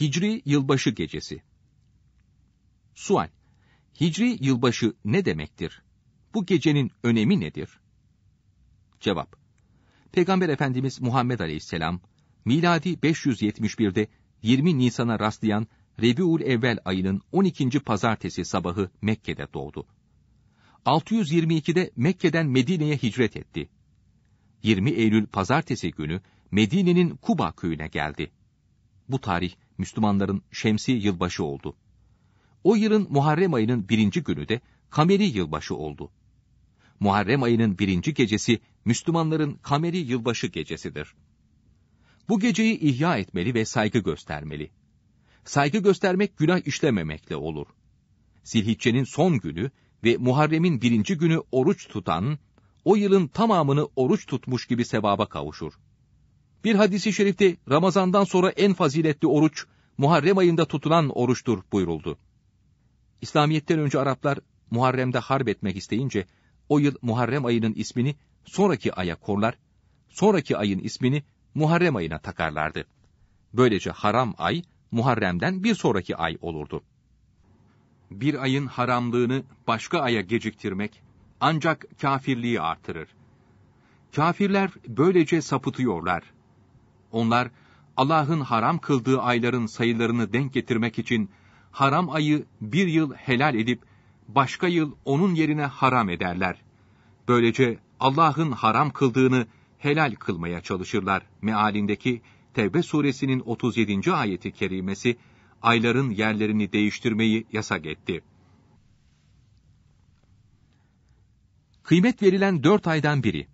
Hicri Yılbaşı Gecesi Sual Hicri Yılbaşı ne demektir? Bu gecenin önemi nedir? Cevap Peygamber Efendimiz Muhammed Aleyhisselam, miladi 571'de 20 Nisan'a rastlayan Rebiul Evvel ayının 12. pazartesi sabahı Mekke'de doğdu. 622'de Mekke'den Medine'ye hicret etti. 20 Eylül pazartesi günü Medine'nin Kuba köyüne geldi bu tarih Müslümanların şemsi yılbaşı oldu. O yılın Muharrem ayının birinci günü de kameri yılbaşı oldu. Muharrem ayının birinci gecesi Müslümanların kameri yılbaşı gecesidir. Bu geceyi ihya etmeli ve saygı göstermeli. Saygı göstermek günah işlememekle olur. Zilhicce'nin son günü ve Muharrem'in birinci günü oruç tutan, o yılın tamamını oruç tutmuş gibi sevaba kavuşur. Bir hadisi şerifte Ramazan'dan sonra en faziletli oruç, Muharrem ayında tutulan oruçtur buyuruldu. İslamiyet'ten önce Araplar Muharrem'de harp etmek isteyince, o yıl Muharrem ayının ismini sonraki aya korlar, sonraki ayın ismini Muharrem ayına takarlardı. Böylece haram ay, Muharrem'den bir sonraki ay olurdu. Bir ayın haramlığını başka aya geciktirmek, ancak kafirliği artırır. Kafirler böylece sapıtıyorlar. Onlar Allah'ın haram kıldığı ayların sayılarını denk getirmek için haram ayı bir yıl helal edip başka yıl onun yerine haram ederler. Böylece Allah'ın haram kıldığını helal kılmaya çalışırlar. Mealindeki Tevbe suresinin 37. ayeti kerimesi ayların yerlerini değiştirmeyi yasak etti. Kıymet verilen dört aydan biri.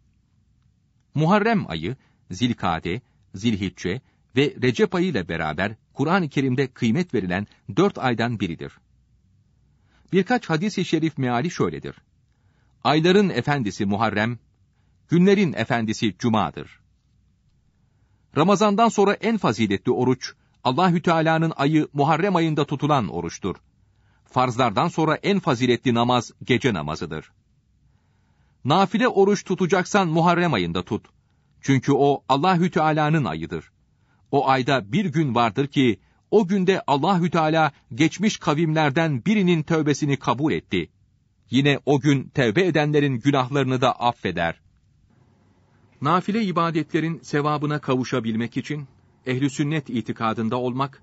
Muharrem ayı, Zilkade, Zilhicce ve Recep ayı ile beraber Kur'an-ı Kerim'de kıymet verilen dört aydan biridir. Birkaç hadis-i şerif meali şöyledir. Ayların efendisi Muharrem, günlerin efendisi Cuma'dır. Ramazandan sonra en faziletli oruç, Allahü Teala'nın ayı Muharrem ayında tutulan oruçtur. Farzlardan sonra en faziletli namaz gece namazıdır. Nafile oruç tutacaksan Muharrem ayında tut.'' Çünkü o Allahü Teala'nın ayıdır. O ayda bir gün vardır ki o günde Allahü Teala geçmiş kavimlerden birinin tövbesini kabul etti. Yine o gün tevbe edenlerin günahlarını da affeder. Nafile ibadetlerin sevabına kavuşabilmek için ehli sünnet itikadında olmak,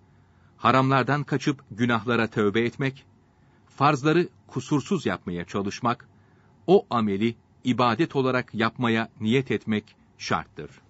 haramlardan kaçıp günahlara tövbe etmek, farzları kusursuz yapmaya çalışmak, o ameli ibadet olarak yapmaya niyet etmek şarttır.